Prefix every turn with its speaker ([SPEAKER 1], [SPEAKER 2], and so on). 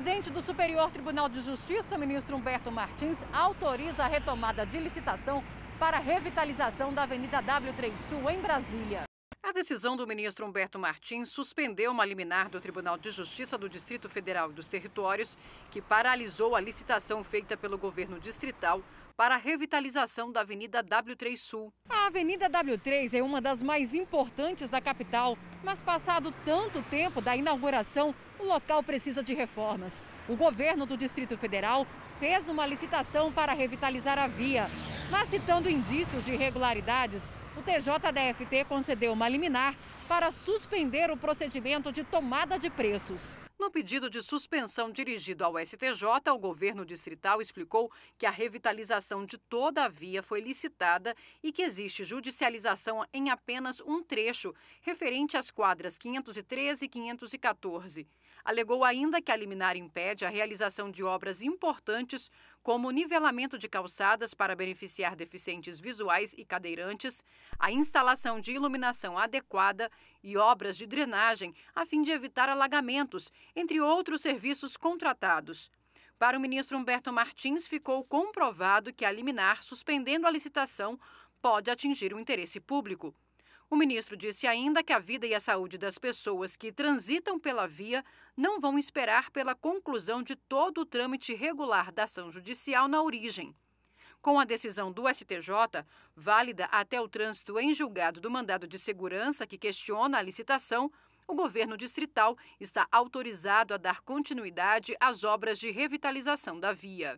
[SPEAKER 1] presidente do Superior Tribunal de Justiça, ministro Humberto Martins, autoriza a retomada de licitação para a revitalização da Avenida W3 Sul, em Brasília. A decisão do ministro Humberto Martins suspendeu uma liminar do Tribunal de Justiça do Distrito Federal e dos Territórios, que paralisou a licitação feita pelo governo distrital para a revitalização da Avenida W3 Sul. A Avenida W3 é uma das mais importantes da capital, mas passado tanto tempo da inauguração, o local precisa de reformas. O governo do Distrito Federal fez uma licitação para revitalizar a via, mas citando indícios de irregularidades, o TJDFT concedeu uma liminar para suspender o procedimento de tomada de preços. No pedido de suspensão dirigido ao STJ, o governo distrital explicou que a revitalização de toda a via foi licitada e que existe judicialização em apenas um trecho, referente às quadras 513 e 514 alegou ainda que a liminar impede a realização de obras importantes, como o nivelamento de calçadas para beneficiar deficientes visuais e cadeirantes, a instalação de iluminação adequada e obras de drenagem, a fim de evitar alagamentos, entre outros serviços contratados. Para o ministro Humberto Martins, ficou comprovado que a liminar, suspendendo a licitação, pode atingir o interesse público. O ministro disse ainda que a vida e a saúde das pessoas que transitam pela via não vão esperar pela conclusão de todo o trâmite regular da ação judicial na origem. Com a decisão do STJ, válida até o trânsito em julgado do mandado de segurança que questiona a licitação, o governo distrital está autorizado a dar continuidade às obras de revitalização da via.